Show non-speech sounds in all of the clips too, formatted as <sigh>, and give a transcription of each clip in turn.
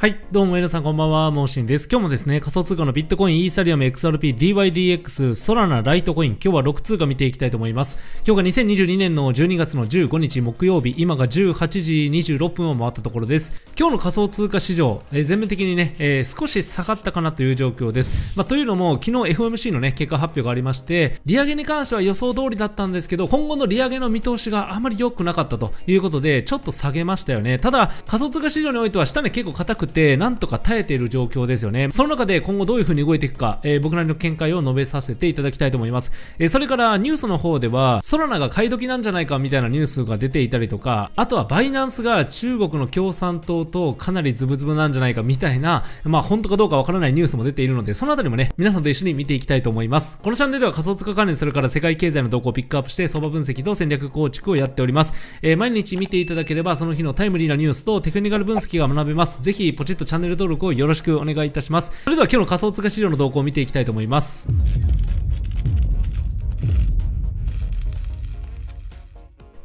はい。どうも皆さんこんばんは。モーシンです。今日もですね、仮想通貨のビットコイン、イーサリアム、XRP、DYDX、ソラナ、ライトコイン、今日は6通貨見ていきたいと思います。今日が2022年の12月の15日木曜日、今が18時26分を回ったところです。今日の仮想通貨市場、えー、全面的にね、えー、少し下がったかなという状況です。まあ、というのも、昨日 f m c のね、結果発表がありまして、利上げに関しては予想通りだったんですけど、今後の利上げの見通しがあまり良くなかったということで、ちょっと下げましたよね。ただ、仮想通貨市場においては下ね、結構硬くて、なんとか耐えている状況ですよね。その中で今後どういう風に動いていくか、えー、僕なりの見解を述べさせていただきたいと思います。えー、それからニュースの方では、ソラナが買い時なんじゃないかみたいなニュースが出ていたりとか、あとはバイナンスが中国の共産党とかなりズブズブなんじゃないかみたいな、まあ本当かどうかわからないニュースも出ているので、そのあたりもね、皆さんと一緒に見ていきたいと思います。このチャンネルでは仮想通貨関連、それから世界経済の動向をピックアップして、相場分析と戦略構築をやっております。えー、毎日見ていただければ、その日のタイムリーなニュースとテクニカル分析が学べます。ぜひ、ポチッとチャンネル登録をよろしくお願いいたします。それでは今日の仮想通貨資料の動向を見ていきたいと思います。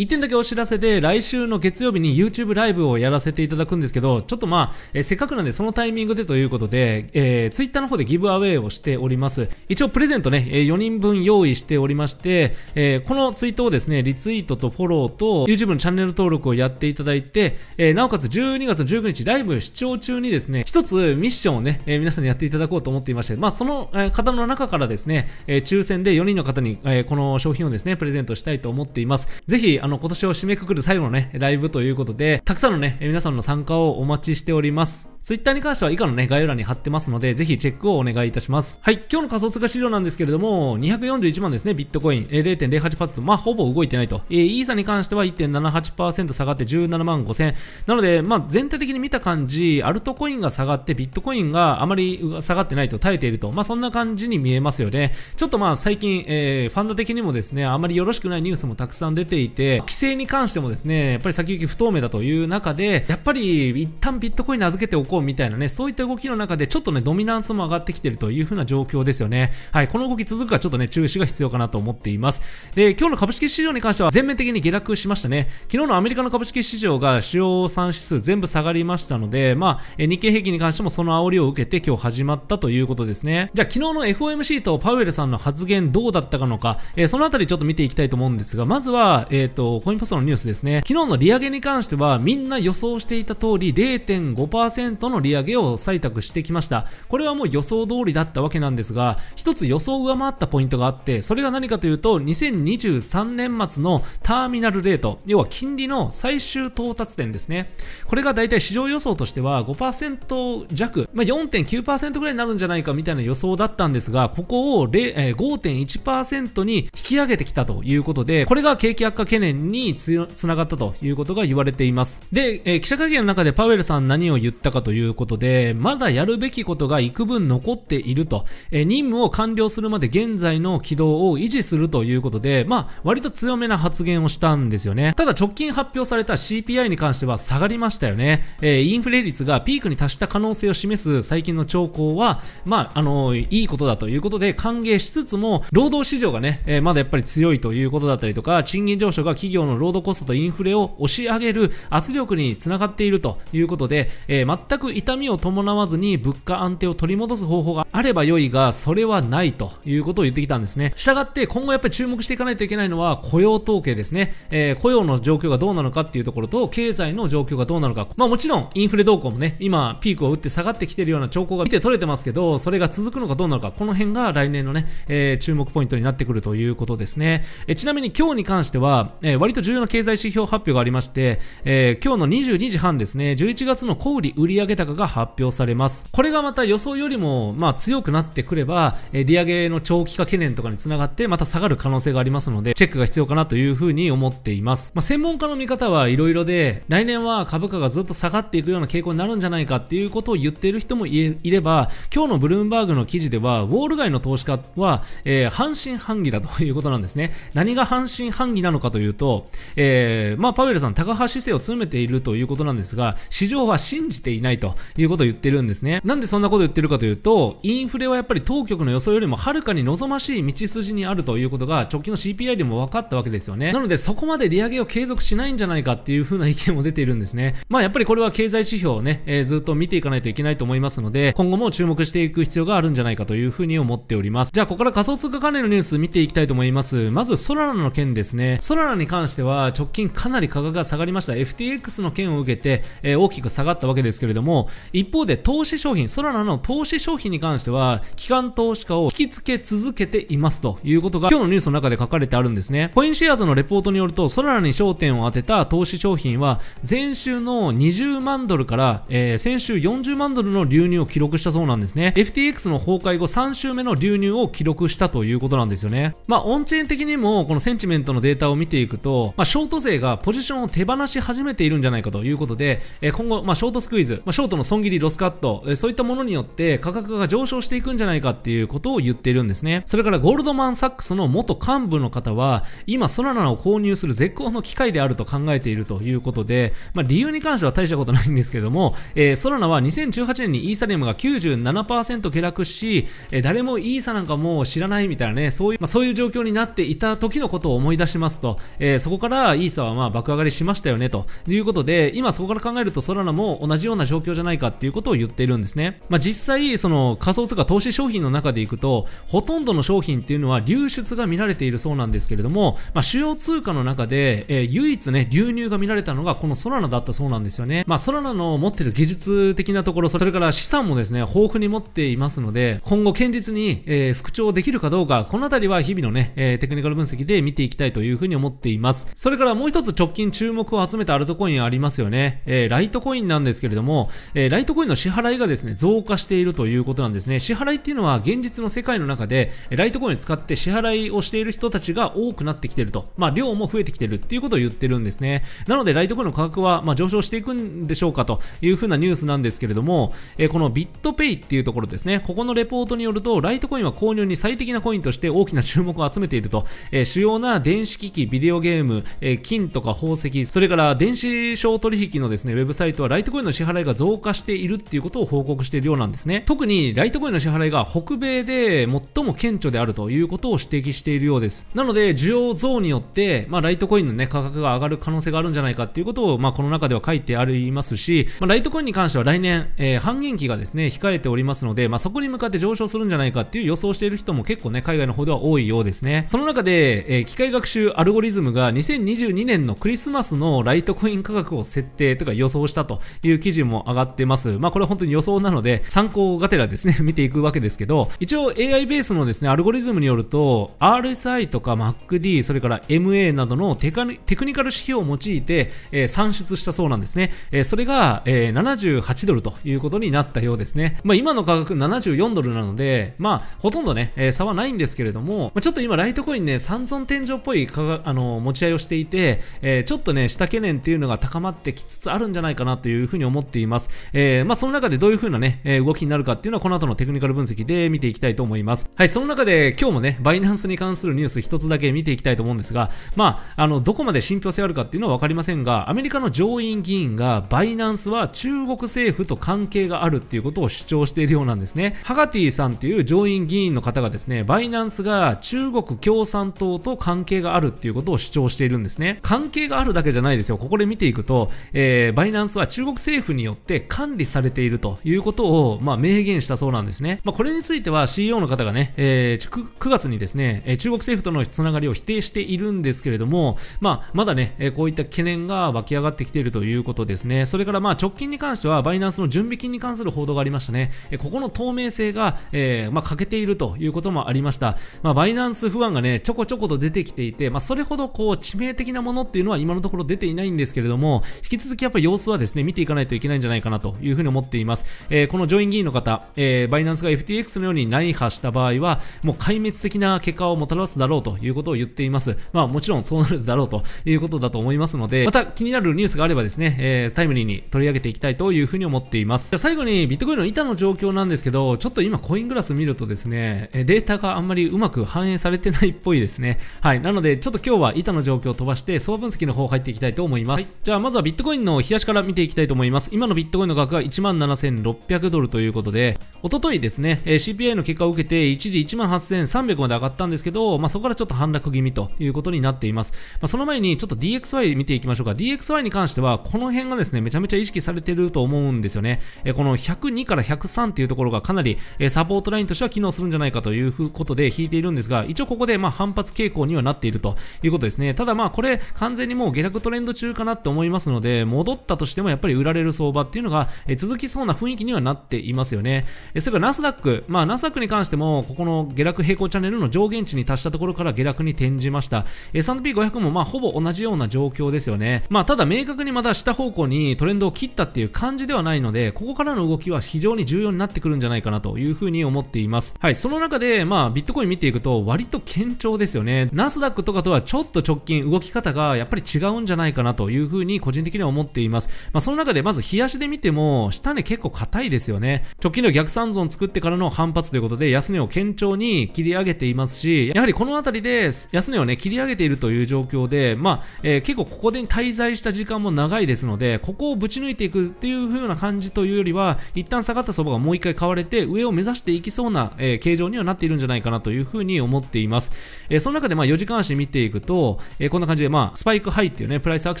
1点だけお知らせで、来週の月曜日に YouTube ライブをやらせていただくんですけど、ちょっとまあ、えー、せっかくなんでそのタイミングでということで、えー、Twitter の方でギブアウェイをしております。一応プレゼントね、えー、4人分用意しておりまして、えー、このツイートをですね、リツイートとフォローと、YouTube のチャンネル登録をやっていただいて、えー、なおかつ12月19日ライブ視聴中にですね、一つミッションをね、えー、皆さんにやっていただこうと思っていまして、まあその、え方の中からですね、えー、抽選で4人の方に、えー、この商品をですね、プレゼントしたいと思っています。ぜひ、あのの、今年を締めくくる最後のね、ライブということで、たくさんのね、皆さんの参加をお待ちしております。ツイッターに関しては以下のね、概要欄に貼ってますので、ぜひチェックをお願いいたします。はい、今日の仮想通貨資料なんですけれども、241万ですね、ビットコイン、0.08%、まあ、ほぼ動いてないと。えー、イーサに関しては1.78%下がって17万5000。なので、まあ、全体的に見た感じ、アルトコインが下がって、ビットコインがあまり下がってないと、耐えていると。まあ、そんな感じに見えますよね。ちょっとまあ、最近、えー、ファンド的にもですね、あまりよろしくないニュースもたくさん出ていて、規制に関してもですね、やっぱり先行き不透明だという中で、やっぱり一旦ビットコイン預けておこうみたいなね、そういった動きの中で、ちょっとね、ドミナンスも上がってきてるという風な状況ですよね。はい、この動き続くかちょっとね、注視が必要かなと思っています。で、今日の株式市場に関しては全面的に下落しましたね。昨日のアメリカの株式市場が主要3指数全部下がりましたので、まあ、え日経平均に関してもその煽りを受けて今日始まったということですね。じゃあ昨日の FOMC とパウエルさんの発言どうだったかのか、えー、そのあたりちょっと見ていきたいと思うんですが、まずは、えっ、ー、と、と、コインポストのニュースですね。昨日の利上げに関しては、みんな予想していた通り0.5%の利上げを採択してきました。これはもう予想通りだったわけなんですが、一つ予想を上回ったポイントがあって、それが何かというと、2023年末のターミナルレート、要は金利の最終到達点ですね。これが大体市場予想としては5%弱、まあ、4.9%ぐらいになるんじゃないかみたいな予想だったんですが、ここを5.1%に引き上げてきたということで、これが景気悪化懸念につながったということが言われています。で、えー、記者会見の中でパウエルさん何を言ったかということで、まだやるべきことが幾分残っていると、えー、任務を完了するまで現在の軌道を維持するということで、まあ、割と強めな発言をしたんですよね。ただ直近発表された CPI に関しては下がりましたよね。えー、インフレ率がピークに達した可能性を示す最近の兆候は、まあ、あのー、いいことだということで歓迎しつつも、労働市場がね、えー、まだやっぱり強いということだったりとか、賃金上昇が企業の労働コストとインフレを押し上げる圧力につながっているということで、えー、全く痛みを伴わずに物価安定を取り戻す方法があれば良いが、それはないということを言ってきたんですね。したがって今後やっぱり注目していかないといけないのは雇用統計ですね。えー、雇用の状況がどうなのかっていうところと、経済の状況がどうなのか。まあもちろんインフレ動向もね、今ピークを打って下がってきてるような兆候が見て取れてますけど、それが続くのかどうなのか、この辺が来年のね、えー、注目ポイントになってくるということですね。えー、ちなみに今日に関しては、えー、割と重要な経済指標発表がありまして、えー、今日の22時半ですね、11月の小売売上高が発表されます。これがまた予想よりも、まあ、強くなってくれば、えー、利上げの長期化懸念とかにつながって、また下がる可能性がありますので、チェックが必要かなというふうに思っています。まあ、専門家の見方はいろいろで、来年は株価がずっと下がっていくような傾向になるんじゃないかっていうことを言っている人もいれば、今日のブルームバーグの記事では、ウォール街の投資家は、えー、半信半疑だということなんですね。何が半信半疑なのかというとと、えー、まあ、パウエルさん、高派姿勢を詰めているということなんですが、市場は信じていないということを言ってるんですね。なんでそんなこと言ってるかというと、インフレはやっぱり当局の予想よりもはるかに望ましい道筋にあるということが、直近の CPI でも分かったわけですよね。なので、そこまで利上げを継続しないんじゃないかっていう風な意見も出ているんですね。まあ、やっぱりこれは経済指標をね、えー、ずっと見ていかないといけないと思いますので、今後も注目していく必要があるんじゃないかという風に思っております。じゃあ、ここから仮想通貨関連のニュース見ていきたいと思います。まず、ソラナの件ですね。ソラナに関しては直近かなり価格が下がりました FTX の件を受けて、えー、大きく下がったわけですけれども一方で投資商品ソラナの投資商品に関しては機関投資家を引き付け続けていますということが今日のニュースの中で書かれてあるんですねコインシェアーズのレポートによるとソラナに焦点を当てた投資商品は前週の20万ドルから、えー、先週40万ドルの流入を記録したそうなんですね FTX の崩壊後3週目の流入を記録したということなんですよねまあオンチェーン的にもこのセンチメントのデータを見ていくと、まあ、ショート勢がポジションを手放し始めているんじゃないかということで、え今後、まあ、ショートスクイズ、まあ、ショートの損切り、ロスカット、えそういったものによって価格が上昇していくんじゃないかっていうことを言っているんですね。それからゴールドマン・サックスの元幹部の方は、今ソラナを購入する絶好の機会であると考えているということで、まあ、理由に関しては大したことないんですけども、えー、ソラナは2018年にイーサリアムが97%下落し、えー、誰もイーサなんかもう知らないみたいなね、そういう、まあ、そういう状況になっていた時のことを思い出しますと、えー、そこからイーサはまあ爆上がりしましたよねということで今そこから考えるとソラナも同じような状況じゃないかっていうことを言っているんですね、まあ、実際その仮想通貨投資商品の中でいくとほとんどの商品っていうのは流出が見られているそうなんですけれども、まあ、主要通貨の中で、えー、唯一ね流入が見られたのがこのソラナだったそうなんですよねまあソラナの持ってる技術的なところそれから資産もですね豊富に持っていますので今後堅実に、えー、復調できるかどうかこの辺りは日々のね、えー、テクニカル分析で見ていきたいというふうに思っています。それからもう一つ直近注目を集めたアルトコインありますよね。えー、ライトコインなんですけれども、えー、ライトコインの支払いがですね、増加しているということなんですね。支払いっていうのは現実の世界の中で、ライトコインを使って支払いをしている人たちが多くなってきてると。まあ、量も増えてきてるっていうことを言ってるんですね。なので、ライトコインの価格は、まあ、上昇していくんでしょうかというふうなニュースなんですけれども、えー、このビットペイっていうところですね、ここのレポートによると、ライトコインは購入に最適なコインとして大きな注目を集めていると、えー、主要な電子機器、ビデオゲーム、えー、金とか宝石、それから電子商取引のですね、ウェブサイトはライトコインの支払いが増加しているっていうことを報告しているようなんですね。特にライトコインの支払いが北米で最も顕著であるということを指摘しているようです。なので、需要増によって、まあ、ライトコインのね、価格が上がる可能性があるんじゃないかっていうことを、まあ、この中では書いてありますし、まあ、ライトコインに関しては来年、えー、半減期がですね、控えておりますので、まあ、そこに向かって上昇するんじゃないかっていう予想している人も結構ね、海外の方では多いようですね。その中で、えー、機械学習アルゴリズムムが2022年のクリスマスのライトコイン価格を設定とか予想したという記事も上がってます。まあこれは本当に予想なので参考がてらですね <laughs> 見ていくわけですけど、一応 AI ベースのですね、アルゴリズムによると RSI とか MACD、それから MA などのテクニカル指標を用いて、えー、算出したそうなんですね。えー、それが、えー、78ドルということになったようですね。まあ今の価格74ドルなので、まあほとんどね、えー、差はないんですけれども、まあ、ちょっと今ライトコインね、三尊天井っぽい価格、あの持ち合いをしていて、えー、ちょっとね、下懸念っていうのが高まってきつつあるんじゃないかなというふうに思っています。えー、まあ、その中でどういうふうなね、え動きになるかっていうのはこの後のテクニカル分析で見ていきたいと思います。はい、その中で今日もね、バイナンスに関するニュース一つだけ見ていきたいと思うんですが、まあ、あの、どこまで信憑性あるかっていうのはわかりませんが、アメリカの上院議員がバイナンスは中国政府と関係があるっていうことを主張しているようなんですね。ハガティさんっていう上院議員の方がですね、バイナンスが中国共産党と関係があるっていうことを主主張しているんですね。関係があるだけじゃないですよ。ここで見ていくと、えー、バイナンスは中国政府によって管理されているということを、まあ、明言したそうなんですね。まあ、これについては CEO の方がね、えー、9月にですね、え中国政府とのつながりを否定しているんですけれども、まあ、まだね、えこういった懸念が湧き上がってきているということですね。それからまあ直近に関しては、バイナンスの準備金に関する報道がありましたね。えここの透明性が、えー、まあ、欠けているということもありました。まあ、バイナンス不安がね、ちょこちょこと出てきていて、まあ、それほどこう致命的なものっていうのは今のところ出ていないんですけれども、引き続きやっぱ様子はですね、見ていかないといけないんじゃないかなというふうに思っています。えー、この上院議員の方、えー、バイナンスが FTX のように内波した場合は、もう壊滅的な結果をもたらすだろうということを言っています。まあもちろんそうなるだろうということだと思いますので、また気になるニュースがあればですね、えー、タイムリーに取り上げていきたいというふうに思っています。じゃ最後にビットコインの板の状況なんですけど、ちょっと今コイングラス見るとですね、データがあんまりうまく反映されてないっぽいですね。はい。なので、ちょっと今日は板の状況を飛ばして総分析の方入っていきたいと思います、はい、じゃあまずはビットコインの冷やしから見ていきたいと思います今のビットコインの額が1万7600ドルということでおとといですね、え CPI の結果を受けて一時1万8300まで上がったんですけど、まあ、そこからちょっと反落気味ということになっています、まあ、その前にちょっと DXY 見ていきましょうか DXY に関してはこの辺がですねめちゃめちゃ意識されてると思うんですよね、えこの102から103っていうところがかなり、えサポートラインとしては機能するんじゃないかということで引いているんですが一応ここでま反発傾向にはなっているということですねね。ただまあこれ完全にもう下落トレンド中かなって思いますので、戻ったとしてもやっぱり売られる相場っていうのが続きそうな雰囲気にはなっていますよね。それからナスダック、まあナスダックに関しても、ここの下落平行チャンネルの上限値に達したところから下落に転じました。S&P500 もまあほぼ同じような状況ですよね。まあただ明確にまだ下方向にトレンドを切ったっていう感じではないので、ここからの動きは非常に重要になってくるんじゃないかなというふうに思っています。はい、その中でまあビットコイン見ていくと割と堅調ですよね。ナスダックとかとはちょっとと直近、動き方がやっぱり違うんじゃないかなというふうに個人的には思っています。まあ、その中でまず冷やしで見ても、下値結構硬いですよね。直近の逆三存作ってからの反発ということで、安値を堅調に切り上げていますし、やはりこの辺りで安値をね、切り上げているという状況で、まあ、えー、結構ここで滞在した時間も長いですので、ここをぶち抜いていくっていうふうな感じというよりは、一旦下がった相場がもう一回買われて、上を目指していきそうな、えー、形状にはなっているんじゃないかなというふうに思っています。えー、その中でまあ4時間足見ていくと、えー、こんな感じで、まあ、スパイクハイっていうね、プライスアク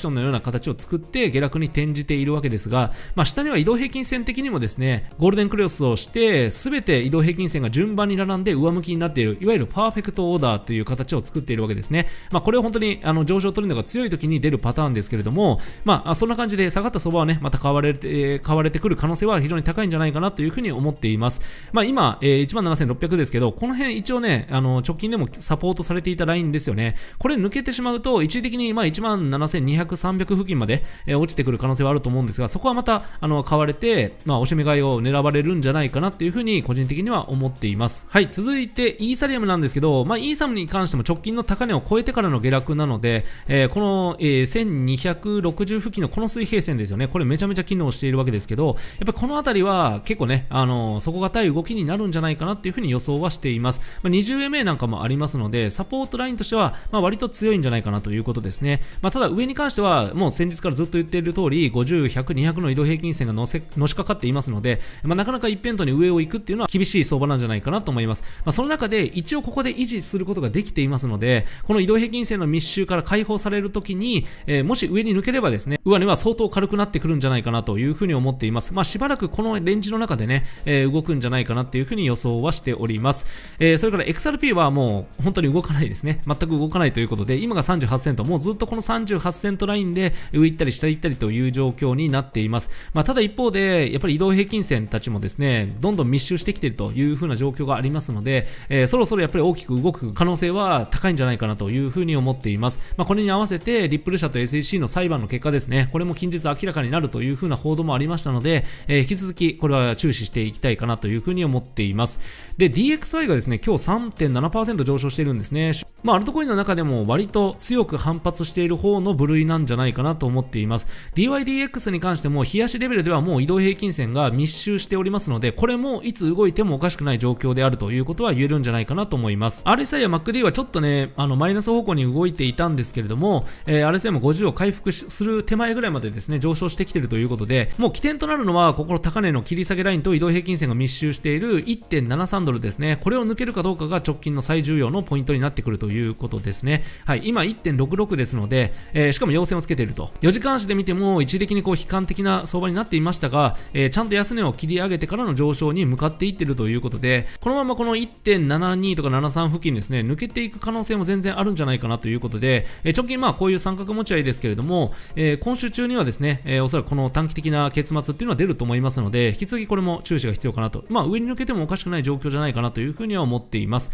ションのような形を作って下落に転じているわけですが、まあ、下には移動平均線的にもですね、ゴールデンクロスをして、すべて移動平均線が順番に並んで上向きになっている、いわゆるパーフェクトオーダーという形を作っているわけですね。まあ、これは本当に、あの、上昇トレンドが強い時に出るパターンですけれども、まあ、そんな感じで下がった相場はね、また買われて、買われてくる可能性は非常に高いんじゃないかなというふうに思っています。まあ、今、えー、17,600ですけど、この辺一応ね、あの、直近でもサポートされていたラインですよね。これ抜けけてしまうと、一時的にまあ1 7200、300付近まで、えー、落ちてくる可能性はあると思うんですが、そこはまた、あの、買われて、まあ、おしめ買いを狙われるんじゃないかなっていうふうに、個人的には思っています。はい、続いて、イーサリアムなんですけど、まあ、イーサムに関しても直近の高値を超えてからの下落なので、えー、この、えー、1260付近のこの水平線ですよね、これめちゃめちゃ機能しているわけですけど、やっぱこの辺りは結構ね、あの、底堅い動きになるんじゃないかなっていうふうに予想はしています。まあ、20MA なんかもありますので、サポートラインとしては、まあ、割と強い強いんじゃないかなということですね。まあ、ただ上に関しては、もう先日からずっと言っている通り、50、100、200の移動平均線がのせ、のしかかっていますので、まあ、なかなか一辺倒に上を行くっていうのは厳しい相場なんじゃないかなと思います。まあ、その中で一応ここで維持することができていますので、この移動平均線の密集から解放されるときに、えー、もし上に抜ければですね、上値は相当軽くなってくるんじゃないかなというふうに思っています。まあ、しばらくこのレンジの中でね、えー、動くんじゃないかなっていうふうに予想はしております。えー、それから XRP はもう本当に動かないですね。全く動かないということで、今が38セント、もうずっとこの38セントラインで上行ったり下行ったりという状況になっています。まあ、ただ一方で、やっぱり移動平均線たちもですね、どんどん密集してきているという風な状況がありますので、えー、そろそろやっぱり大きく動く可能性は高いんじゃないかなという風に思っています。まあ、これに合わせて、リップル社と SEC の裁判の結果ですね、これも近日明らかになるという風な報道もありましたので、えー、引き続きこれは注視していきたいかなという風に思っています。で、d x y がですね、今日3.7%上昇しているんですね。まあ、アルトコインの中でも割と強く反発している方の部類なんじゃないかなと思っています DYDX に関しても冷やしレベルではもう移動平均線が密集しておりますのでこれもいつ動いてもおかしくない状況であるということは言えるんじゃないかなと思います RSI や MacD はちょっとねあのマイナス方向に動いていたんですけれども、えー、RSI も50を回復する手前ぐらいまでですね上昇してきてるということでもう起点となるのはここの高値の切り下げラインと移動平均線が密集している1.73ドルですねこれを抜けるかどうかが直近の最重要のポイントになってくるということですねはい今1.66ですので、えー、しかも陽線をつけていると。4時間足で見ても一時的にこう悲観的な相場になっていましたが、えー、ちゃんと安値を切り上げてからの上昇に向かっていってるということで、このままこの1.72とか73付近ですね、抜けていく可能性も全然あるんじゃないかなということで、えー、直近まあこういう三角持ち合いですけれども、えー、今週中にはですね、えー、おそらくこの短期的な結末っていうのは出ると思いますので、引き続きこれも注視が必要かなと。まあ上に抜けてもおかしくない状況じゃないかなというふうには思っています。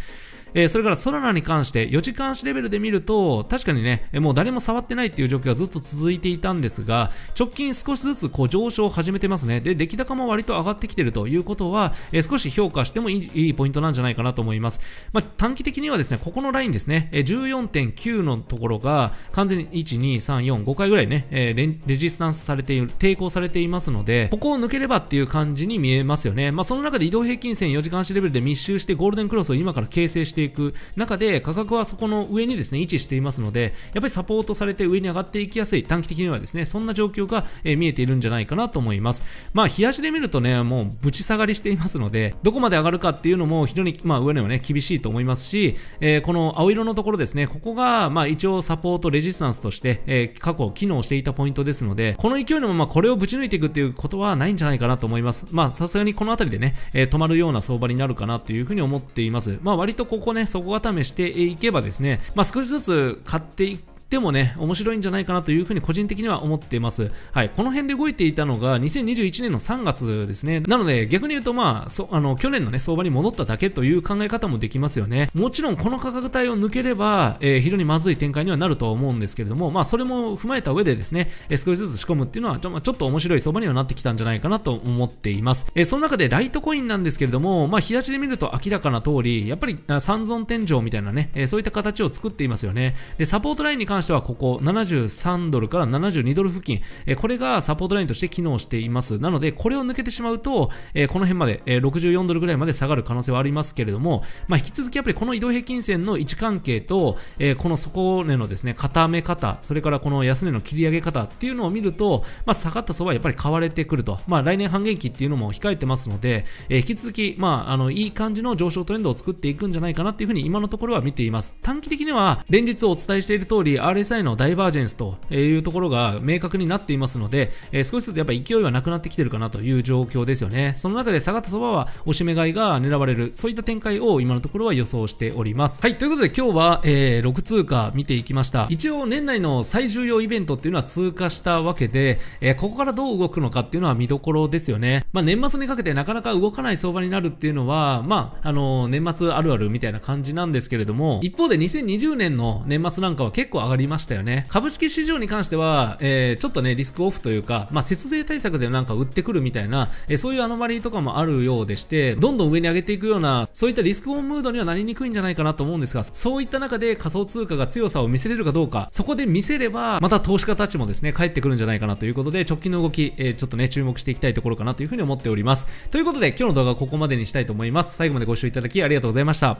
えー、それからソラナに関して4時間足レベルで見ると、確かにね、もう誰も触ってないっていう状況がずっと続いていたんですが、直近少しずつこう上昇を始めてますね。で、出来高も割と上がってきてるということは、えー、少し評価してもいいいいポイントなんじゃないかなと思います。まあ、短期的にはですね、ここのラインですね、えー、14.9のところが完全に1、2、3、4、5回ぐらいね、えー、レジスタンスされている、抵抗されていますので、ここを抜ければっていう感じに見えますよね。まあ、その中で移動平均線4時間足レベルで密集してゴールデンクロスを今から形成していいく中で価格はそこの上にですね位置していますのでやっぱりサポートされて上に上がっていきやすい短期的にはですねそんな状況が、え見えているんじゃないかなと思いますまあ日足で見るとねもうぶち下がりしていますのでどこまで上がるかっていうのも非常にまあ上にはね厳しいと思いますし、えー、この青色のところですねここがまあ一応サポートレジスタンスとして、えー、過去機能していたポイントですのでこの勢いのままこれをぶち抜いていくっていうことはないんじゃないかなと思いますまあさすがにこの辺りでね、えー、止まるような相場になるかなというふうに思っていますまあ割とここね、底固めしていけばですね、まあ、少しずつ買っていくってもね、面白いんじゃないかなというふうに個人的には思っています。はい、この辺で動いていたのが2021年の3月ですね。なので逆に言うとまあ、そあの、去年のね、相場に戻っただけという考え方もできますよね。もちろんこの価格帯を抜ければ、えー、非常にまずい展開にはなると思うんですけれども、まあそれも踏まえた上でですね、えー、少しずつ仕込むっていうのはちょ,、まちょっと面白い相場にはなってきたんじゃないかなと思っています。えー、その中でライトコインなんですけれども、まあ日足で見ると明らかな通り、やっぱり三尊天井みたいなね、えそういった形を作っていますよね。で、サポートラインに関関してはここ73ドルから72ドル付近、えこれがサポートラインとして機能しています。なので、これを抜けてしまうと、えこの辺まで、え64ドルぐらいまで下がる可能性はありますけれども、まあ、引き続きやっぱりこの移動平均線の位置関係と、えこの底値のですね、固め方、それからこの安値の切り上げ方っていうのを見ると、まあ、下がった相場はやっぱり買われてくると。まあ、来年半減期っていうのも控えてますので、え引き続き、まあ、あの、いい感じの上昇トレンドを作っていくんじゃないかなっていうふうに今のところは見ています。短期的には、連日お伝えしている通り、RSI のダイバージェンスというところが明確になっていますので、え少しずつやっぱ勢いはなくなってきてるかなという状況ですよね。その中で下がった相場は押し目買いが狙われる、そういった展開を今のところは予想しております。はい、ということで今日は、えー、6通貨見ていきました。一応年内の最重要イベントっていうのは通過したわけで、えー、ここからどう動くのかっていうのは見どころですよね。まあ、年末にかけてなかなか動かない相場になるっていうのは、まあ、あのー、年末あるあるみたいな感じなんですけれども、一方で2020年の年末なんかは結構上がりがりましたよね。株式市場に関しては、えー、ちょっとね、リスクオフというか、まあ、節税対策でなんか売ってくるみたいな、えー、そういうアノマリーとかもあるようでして、どんどん上に上げていくような、そういったリスクオンムードにはなりにくいんじゃないかなと思うんですが、そういった中で仮想通貨が強さを見せれるかどうか、そこで見せれば、また投資家たちもですね、帰ってくるんじゃないかなということで、直近の動き、えー、ちょっとね、注目していきたいところかなというふうに思っております。ということで、今日の動画はここまでにしたいと思います。最後までご視聴いただきありがとうございました。